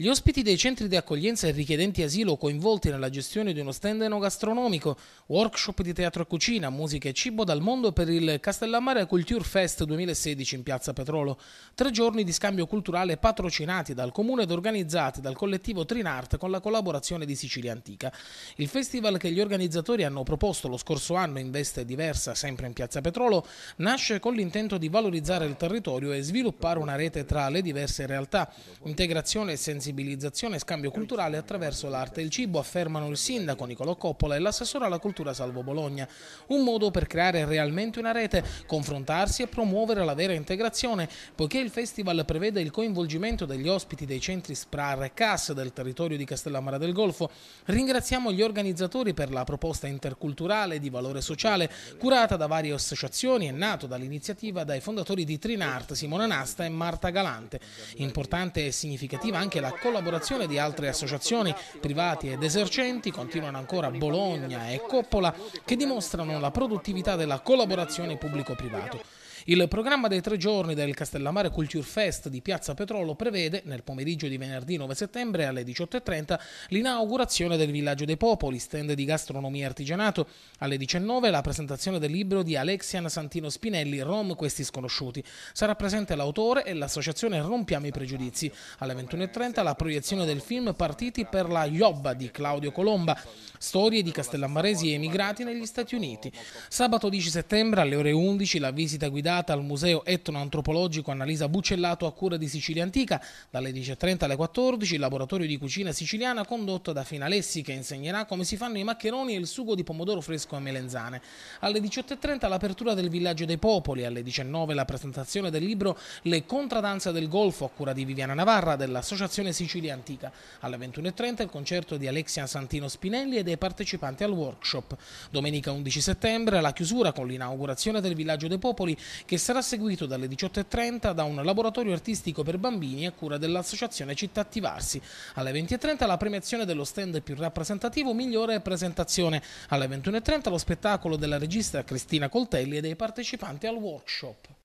Gli ospiti dei centri di accoglienza e richiedenti asilo coinvolti nella gestione di uno stand enogastronomico, workshop di teatro e cucina, musica e cibo dal mondo per il Castellammare Culture Fest 2016 in Piazza Petrolo. Tre giorni di scambio culturale patrocinati dal comune ed organizzati dal collettivo Trinart con la collaborazione di Sicilia Antica. Il festival che gli organizzatori hanno proposto lo scorso anno in veste diversa, sempre in Piazza Petrolo, nasce con l'intento di valorizzare il territorio e sviluppare una rete tra le diverse realtà, integrazione e sensibilità sensibilizzazione e scambio culturale attraverso l'arte e il cibo, affermano il sindaco Nicolò Coppola e l'assessore alla cultura Salvo Bologna. Un modo per creare realmente una rete, confrontarsi e promuovere la vera integrazione, poiché il festival prevede il coinvolgimento degli ospiti dei centri SPRAR e CAS del territorio di Castellammare del Golfo. Ringraziamo gli organizzatori per la proposta interculturale di valore sociale, curata da varie associazioni e nato dall'iniziativa dai fondatori di Trinart, Simona Nasta e Marta Galante. Importante e significativa anche la collaborazione di altre associazioni privati ed esercenti, continuano ancora Bologna e Coppola, che dimostrano la produttività della collaborazione pubblico-privato. Il programma dei tre giorni del Castellammare Culture Fest di Piazza Petrolo prevede, nel pomeriggio di venerdì 9 settembre alle 18.30, l'inaugurazione del Villaggio dei Popoli, stand di gastronomia e artigianato, alle 19 la presentazione del libro di Alexian Santino Spinelli, Rom questi sconosciuti. Sarà presente l'autore e l'associazione Rompiamo i pregiudizi. Alle 21.30 la proiezione del film Partiti per la Iobba di Claudio Colomba, storie di castellammaresi emigrati negli Stati Uniti. Sabato 10 settembre alle ore 11 la visita guidata affidata al Museo Etnoantropologico Annalisa Bucellato a cura di Sicilia Antica dalle 10.30 alle 14, il laboratorio di cucina siciliana condotto da Finalessi che insegnerà come si fanno i maccheroni e il sugo di pomodoro fresco e melenzane. Alle 18.30 l'apertura del Villaggio dei Popoli, alle 19 la presentazione del libro Le contradanze del Golfo a cura di Viviana Navarra dell'Associazione Sicilia Antica. Alle 21.30 il concerto di Alexia Santino Spinelli e dei partecipanti al workshop. Domenica 11 settembre la chiusura con l'inaugurazione del Villaggio dei Popoli che sarà seguito dalle 18.30 da un laboratorio artistico per bambini a cura dell'Associazione Città Attivarsi. Alle 20.30 la premiazione dello stand più rappresentativo migliore presentazione. Alle 21.30 lo spettacolo della regista Cristina Coltelli e dei partecipanti al workshop.